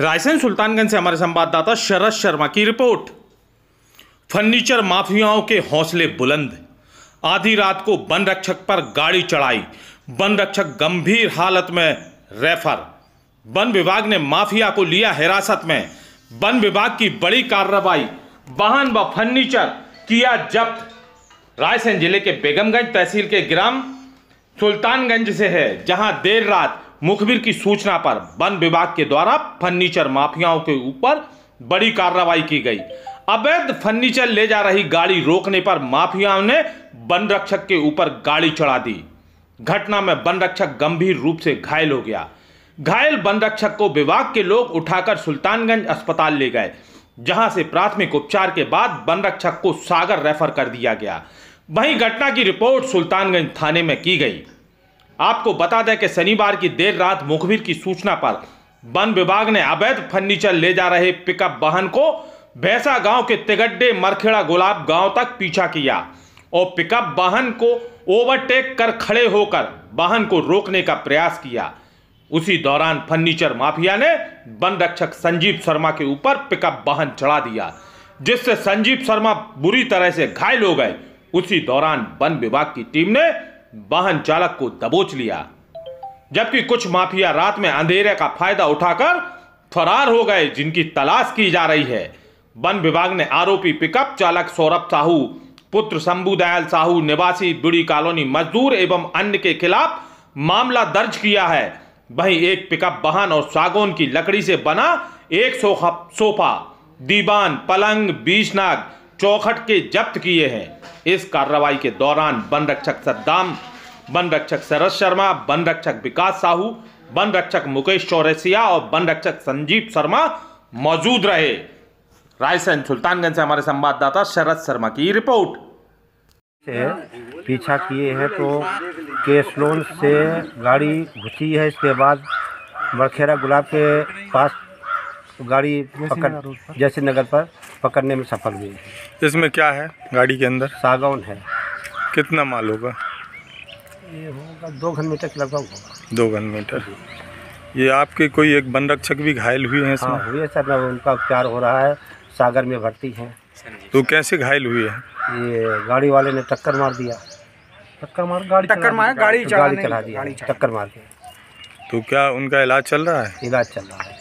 रायसेन सुल्तानगंज से हमारे संवाददाता शरद शर्मा की रिपोर्ट फर्नीचर माफियाओं के हौसले बुलंद आधी रात को वन रक्षक पर गाड़ी चढ़ाई वन रक्षक गंभीर हालत में रेफर वन विभाग ने माफिया को लिया हिरासत में वन विभाग की बड़ी कार्रवाई वाहन व फर्नीचर किया जब्त रायसेन जिले के बेगमगंज तहसील के ग्राम सुल्तानगंज से है जहां देर रात मुखबिर की सूचना पर वन विभाग के द्वारा फर्नीचर माफियाओं के ऊपर बड़ी कार्रवाई की गई अवैध फर्नीचर ले जा रही गाड़ी रोकने पर माफियाओं ने वन रक्षक के ऊपर गाड़ी चढ़ा दी घटना में वन रक्षक गंभीर रूप से घायल हो गया घायल वन रक्षक को विभाग के लोग उठाकर सुल्तानगंज अस्पताल ले गए जहां से प्राथमिक उपचार के बाद वन रक्षक को सागर रेफर कर दिया गया वहीं घटना की रिपोर्ट सुल्तानगंज थाने में की गई आपको बता दें कि शनिवार की देर रात मुखबिर की सूचना पर वन विभाग ने अवैध फर्नीचर ले जा रहे पिकअप वाहन को भैसा गांव के तिगड्डे मरखेड़ा गुलाब गांव तक पीछा किया और पिकअप वाहन को ओवरटेक कर खड़े होकर वाहन को रोकने का प्रयास किया उसी दौरान फर्नीचर माफिया ने वन रक्षक संजीव शर्मा के ऊपर पिकअप वाहन चढ़ा दिया जिससे संजीव शर्मा बुरी तरह से घायल हो गए उसी दौरान वन विभाग की टीम ने वाहन चालक को दबोच लिया जबकि कुछ माफिया रात में अंधेरे का फायदा उठाकर फरार हो गए जिनकी तलाश की जा रही है वन विभाग ने आरोपी पिकअप चालक सौरभ साहू पुत्र शंभू दयाल साहू निवासी बुड़ी कॉलोनी मजदूर एवं अन्य के खिलाफ मामला दर्ज किया है वहीं एक पिकअप वाहन और सागौन की लकड़ी से बना एक सोफा दीवान पलंग बीशनाग चौखट के जब्त किए हैं इस कार्रवाई के दौरान वन रक्षक सद्दाम वन रक्षक शरद शर्मा वन रक्षक विकास साहू वन रक्षक मुकेश चौरसिया और वन रक्षक संजीव शर्मा मौजूद रहे रायसेन सुल्तानगंज से हमारे संवाददाता शरद शर्मा की रिपोर्ट पीछा किए हैं तो केस लोन से गाड़ी घुसी है इसके बाद बड़खेरा गुलाब के पास गाड़ी पकड़ जैसे नगर पर पकड़ने में सफल हुई इसमें क्या है गाड़ी के अंदर सागौन है कितना माल होगा ये होगा दो घन मीटर के लगभग होगा दो घन मीटर ये आपके कोई एक वन रक्षक भी घायल हुए हैं हाँ, हुए सर ना उनका उपचार हो रहा है सागर में भर्ती हैं तो कैसे घायल हुए हैं ये गाड़ी वाले ने टक्कर मार दिया टक्कर मार गाड़ी टक्कर मार गाड़ी चला दिया टक्कर मार दिया तो क्या उनका इलाज चल रहा है इलाज चल रहा है